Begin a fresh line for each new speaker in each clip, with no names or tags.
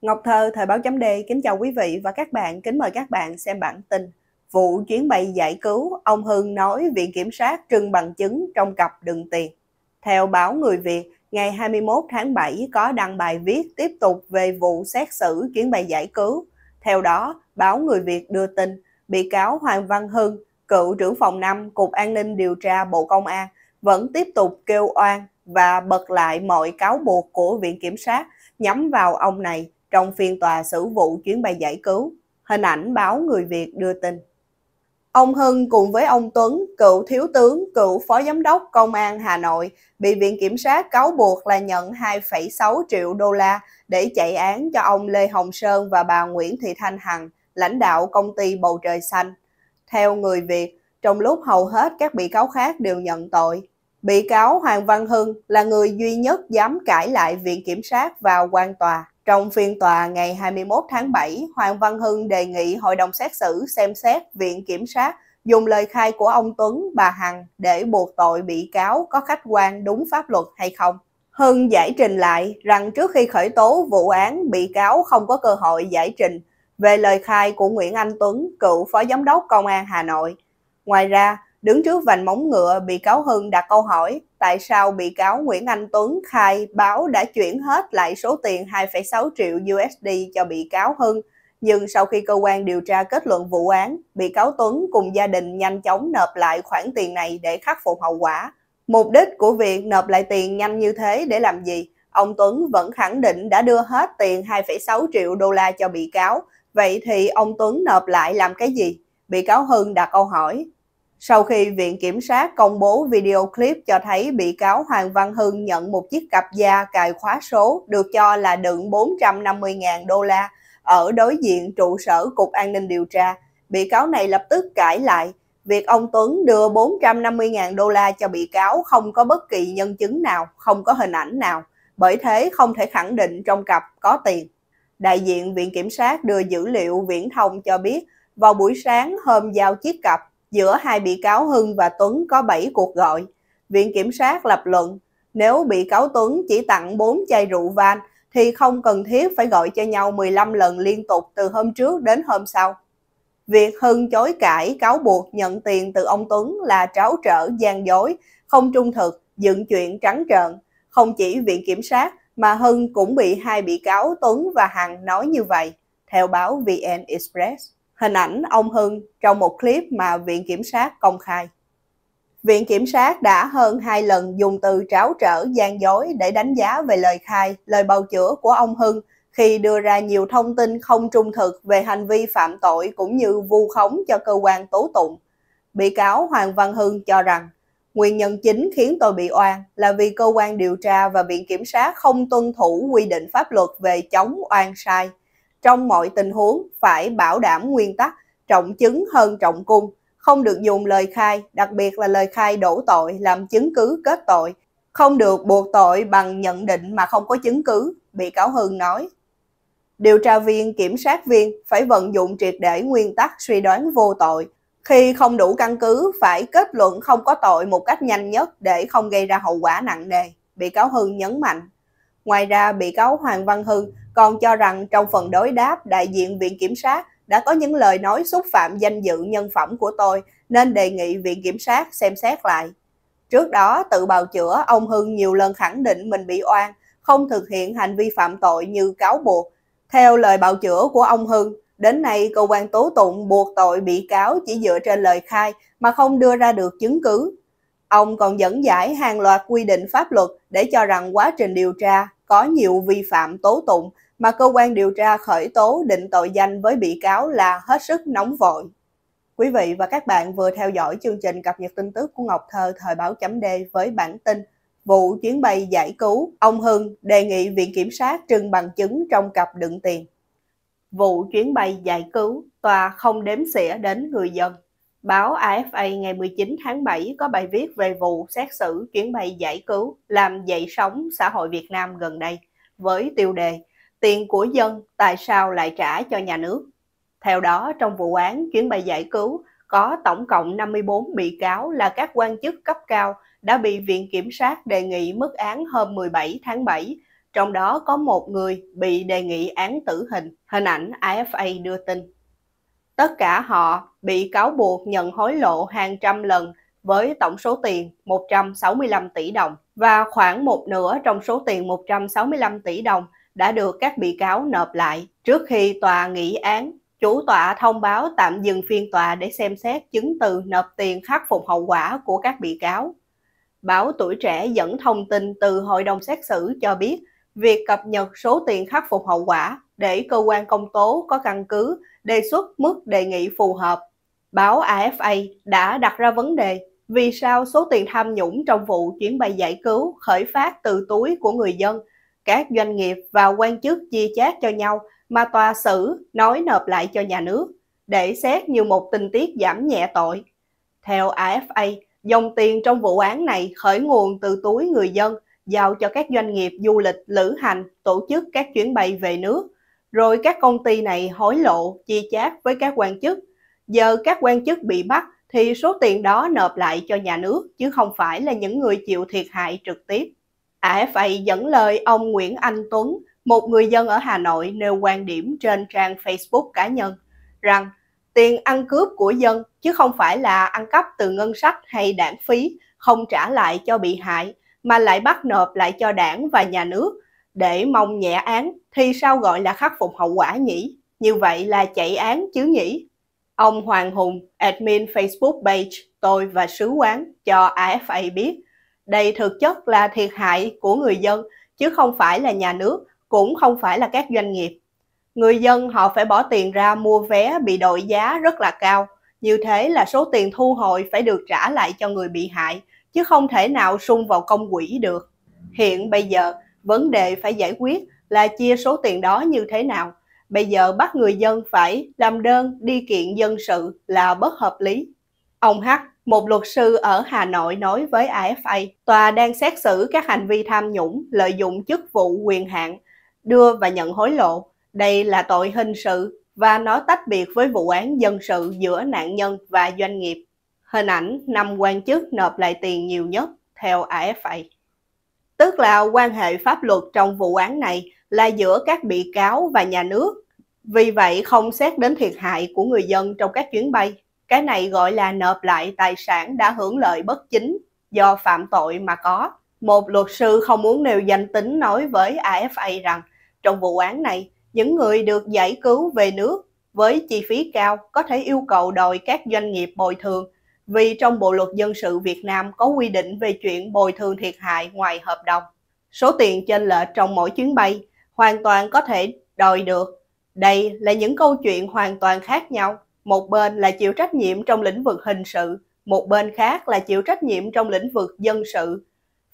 Ngọc Thơ, Thời báo chấm D, kính chào quý vị và các bạn, kính mời các bạn xem bản tin. Vụ chuyến bay giải cứu, ông Hưng nói Viện Kiểm sát trưng bằng chứng trong cặp đường tiền. Theo báo Người Việt, ngày 21 tháng 7 có đăng bài viết tiếp tục về vụ xét xử chuyến bay giải cứu. Theo đó, báo Người Việt đưa tin, bị cáo Hoàng Văn Hưng, cựu trưởng phòng 5 Cục An ninh điều tra Bộ Công an, vẫn tiếp tục kêu oan và bật lại mọi cáo buộc của Viện Kiểm sát nhắm vào ông này trong phiên tòa xử vụ chuyến bay giải cứu, hình ảnh báo Người Việt đưa tin. Ông Hưng cùng với ông Tuấn, cựu thiếu tướng, cựu phó giám đốc công an Hà Nội, bị Viện Kiểm sát cáo buộc là nhận 2,6 triệu đô la để chạy án cho ông Lê Hồng Sơn và bà Nguyễn Thị Thanh Hằng, lãnh đạo công ty Bầu Trời Xanh. Theo người Việt, trong lúc hầu hết các bị cáo khác đều nhận tội, bị cáo Hoàng Văn Hưng là người duy nhất dám cãi lại Viện Kiểm sát vào quan tòa. Trong phiên tòa ngày 21 tháng 7, Hoàng Văn Hưng đề nghị hội đồng xét xử xem xét Viện Kiểm sát dùng lời khai của ông Tuấn, bà Hằng để buộc tội bị cáo có khách quan đúng pháp luật hay không. Hưng giải trình lại rằng trước khi khởi tố vụ án, bị cáo không có cơ hội giải trình về lời khai của Nguyễn Anh Tuấn, cựu phó giám đốc công an Hà Nội. Ngoài ra, Đứng trước vành móng ngựa, bị cáo Hưng đặt câu hỏi tại sao bị cáo Nguyễn Anh Tuấn khai báo đã chuyển hết lại số tiền 2,6 triệu USD cho bị cáo Hưng. Nhưng sau khi cơ quan điều tra kết luận vụ án, bị cáo Tuấn cùng gia đình nhanh chóng nộp lại khoản tiền này để khắc phục hậu quả. Mục đích của việc nộp lại tiền nhanh như thế để làm gì? Ông Tuấn vẫn khẳng định đã đưa hết tiền 2,6 triệu đô la cho bị cáo. Vậy thì ông Tuấn nộp lại làm cái gì? Bị cáo Hưng đặt câu hỏi, sau khi Viện Kiểm sát công bố video clip cho thấy bị cáo Hoàng Văn Hưng nhận một chiếc cặp da cài khóa số được cho là đựng 450.000 đô la ở đối diện trụ sở Cục An ninh điều tra, bị cáo này lập tức cãi lại. Việc ông Tuấn đưa 450.000 đô la cho bị cáo không có bất kỳ nhân chứng nào, không có hình ảnh nào, bởi thế không thể khẳng định trong cặp có tiền. Đại diện Viện Kiểm sát đưa dữ liệu viễn thông cho biết, vào buổi sáng hôm giao chiếc cặp, giữa hai bị cáo Hưng và Tuấn có 7 cuộc gọi. Viện Kiểm sát lập luận, nếu bị cáo Tuấn chỉ tặng 4 chai rượu van thì không cần thiết phải gọi cho nhau 15 lần liên tục từ hôm trước đến hôm sau. Việc Hưng chối cãi cáo buộc nhận tiền từ ông Tuấn là tráo trở, gian dối, không trung thực, dựng chuyện trắng trợn. Không chỉ Viện Kiểm sát mà Hưng cũng bị hai bị cáo Tuấn và Hằng nói như vậy, theo báo VN Express hình ảnh ông Hưng trong một clip mà Viện Kiểm sát công khai. Viện Kiểm sát đã hơn hai lần dùng từ tráo trở gian dối để đánh giá về lời khai, lời bào chữa của ông Hưng khi đưa ra nhiều thông tin không trung thực về hành vi phạm tội cũng như vu khống cho cơ quan tố tụng. Bị cáo Hoàng Văn Hưng cho rằng Nguyên nhân chính khiến tôi bị oan là vì cơ quan điều tra và viện kiểm sát không tuân thủ quy định pháp luật về chống oan sai, trong mọi tình huống phải bảo đảm nguyên tắc trọng chứng hơn trọng cung, không được dùng lời khai, đặc biệt là lời khai đổ tội làm chứng cứ kết tội, không được buộc tội bằng nhận định mà không có chứng cứ, bị cáo Hưng nói. Điều tra viên, kiểm sát viên phải vận dụng triệt để nguyên tắc suy đoán vô tội, khi không đủ căn cứ phải kết luận không có tội một cách nhanh nhất để không gây ra hậu quả nặng nề, bị cáo Hưng nhấn mạnh. Ngoài ra, bị cáo Hoàng Văn Hưng còn cho rằng trong phần đối đáp, đại diện Viện Kiểm sát đã có những lời nói xúc phạm danh dự nhân phẩm của tôi nên đề nghị Viện Kiểm sát xem xét lại. Trước đó, tự bào chữa, ông Hưng nhiều lần khẳng định mình bị oan, không thực hiện hành vi phạm tội như cáo buộc. Theo lời bào chữa của ông Hưng, đến nay cơ quan tố tụng buộc tội bị cáo chỉ dựa trên lời khai mà không đưa ra được chứng cứ. Ông còn dẫn giải hàng loạt quy định pháp luật để cho rằng quá trình điều tra có nhiều vi phạm tố tụng mà cơ quan điều tra khởi tố định tội danh với bị cáo là hết sức nóng vội. Quý vị và các bạn vừa theo dõi chương trình cập nhật tin tức của Ngọc Thơ thời báo chấm D với bản tin vụ chuyến bay giải cứu, ông Hưng đề nghị Viện Kiểm sát trưng bằng chứng trong cặp đựng tiền. Vụ chuyến bay giải cứu, tòa không đếm xỉa đến người dân. Báo AFA ngày 19 tháng 7 có bài viết về vụ xét xử chuyến bay giải cứu làm dậy sóng xã hội Việt Nam gần đây với tiêu đề tiền của dân tại sao lại trả cho nhà nước. Theo đó, trong vụ án chuyến bay giải cứu, có tổng cộng 54 bị cáo là các quan chức cấp cao đã bị Viện Kiểm sát đề nghị mức án hôm 17 tháng 7, trong đó có một người bị đề nghị án tử hình, hình ảnh AFA đưa tin. Tất cả họ bị cáo buộc nhận hối lộ hàng trăm lần với tổng số tiền 165 tỷ đồng và khoảng một nửa trong số tiền 165 tỷ đồng đã được các bị cáo nộp lại. Trước khi tòa nghị án, chủ tọa thông báo tạm dừng phiên tòa để xem xét chứng từ nộp tiền khắc phục hậu quả của các bị cáo. Báo Tuổi Trẻ dẫn thông tin từ hội đồng xét xử cho biết việc cập nhật số tiền khắc phục hậu quả để cơ quan công tố có căn cứ đề xuất mức đề nghị phù hợp. Báo AFA đã đặt ra vấn đề vì sao số tiền tham nhũng trong vụ chuyến bay giải cứu khởi phát từ túi của người dân – các doanh nghiệp và quan chức chia chác cho nhau mà tòa xử nói nộp lại cho nhà nước để xét như một tình tiết giảm nhẹ tội. Theo AFA, dòng tiền trong vụ án này khởi nguồn từ túi người dân giao cho các doanh nghiệp du lịch lữ hành tổ chức các chuyến bay về nước, rồi các công ty này hối lộ chia chác với các quan chức. Giờ các quan chức bị bắt thì số tiền đó nộp lại cho nhà nước chứ không phải là những người chịu thiệt hại trực tiếp. AFA dẫn lời ông Nguyễn Anh Tuấn, một người dân ở Hà Nội nêu quan điểm trên trang Facebook cá nhân rằng tiền ăn cướp của dân chứ không phải là ăn cắp từ ngân sách hay đảng phí không trả lại cho bị hại mà lại bắt nộp lại cho đảng và nhà nước để mong nhẹ án thì sao gọi là khắc phục hậu quả nhỉ? Như vậy là chạy án chứ nhỉ? Ông Hoàng Hùng, admin Facebook page Tôi và Sứ quán cho AFA biết đây thực chất là thiệt hại của người dân, chứ không phải là nhà nước, cũng không phải là các doanh nghiệp. Người dân họ phải bỏ tiền ra mua vé bị đội giá rất là cao. Như thế là số tiền thu hồi phải được trả lại cho người bị hại, chứ không thể nào sung vào công quỹ được. Hiện bây giờ, vấn đề phải giải quyết là chia số tiền đó như thế nào. Bây giờ bắt người dân phải làm đơn đi kiện dân sự là bất hợp lý. Ông H một luật sư ở Hà Nội nói với AFA, tòa đang xét xử các hành vi tham nhũng, lợi dụng chức vụ quyền hạn, đưa và nhận hối lộ. Đây là tội hình sự và nó tách biệt với vụ án dân sự giữa nạn nhân và doanh nghiệp. Hình ảnh năm quan chức nộp lại tiền nhiều nhất theo AFA. Tức là quan hệ pháp luật trong vụ án này là giữa các bị cáo và nhà nước. Vì vậy không xét đến thiệt hại của người dân trong các chuyến bay cái này gọi là nộp lại tài sản đã hưởng lợi bất chính do phạm tội mà có. Một luật sư không muốn nêu danh tính nói với AFA rằng trong vụ án này, những người được giải cứu về nước với chi phí cao có thể yêu cầu đòi các doanh nghiệp bồi thường vì trong Bộ Luật Dân sự Việt Nam có quy định về chuyện bồi thường thiệt hại ngoài hợp đồng. Số tiền trên lệch trong mỗi chuyến bay hoàn toàn có thể đòi được. Đây là những câu chuyện hoàn toàn khác nhau một bên là chịu trách nhiệm trong lĩnh vực hình sự, một bên khác là chịu trách nhiệm trong lĩnh vực dân sự.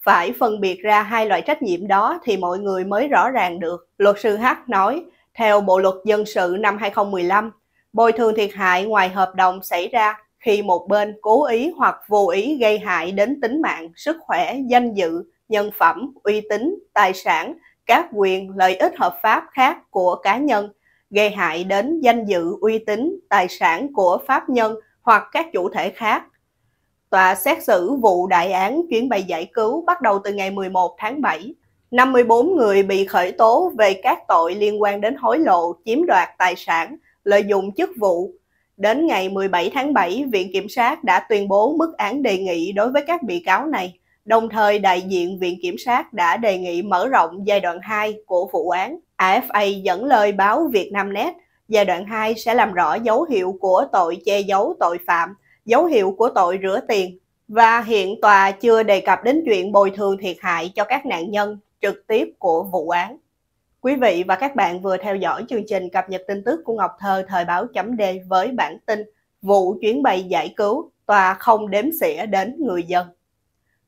Phải phân biệt ra hai loại trách nhiệm đó thì mọi người mới rõ ràng được. Luật sư H nói, theo Bộ luật dân sự năm 2015, bồi thường thiệt hại ngoài hợp đồng xảy ra khi một bên cố ý hoặc vô ý gây hại đến tính mạng, sức khỏe, danh dự, nhân phẩm, uy tín, tài sản, các quyền, lợi ích hợp pháp khác của cá nhân gây hại đến danh dự, uy tín, tài sản của pháp nhân hoặc các chủ thể khác. Tòa xét xử vụ đại án chuyến bay giải cứu bắt đầu từ ngày 11 tháng 7. 54 người bị khởi tố về các tội liên quan đến hối lộ, chiếm đoạt tài sản, lợi dụng chức vụ. Đến ngày 17 tháng 7, Viện Kiểm sát đã tuyên bố mức án đề nghị đối với các bị cáo này. Đồng thời, đại diện Viện Kiểm sát đã đề nghị mở rộng giai đoạn 2 của vụ án AFA dẫn lời báo Việt Nam Net, giai đoạn 2 sẽ làm rõ dấu hiệu của tội che giấu tội phạm, dấu hiệu của tội rửa tiền và hiện tòa chưa đề cập đến chuyện bồi thường thiệt hại cho các nạn nhân trực tiếp của vụ án. Quý vị và các bạn vừa theo dõi chương trình cập nhật tin tức của Ngọc Thơ thời báo chấm D với bản tin vụ chuyến bay giải cứu tòa không đếm xỉa đến người dân.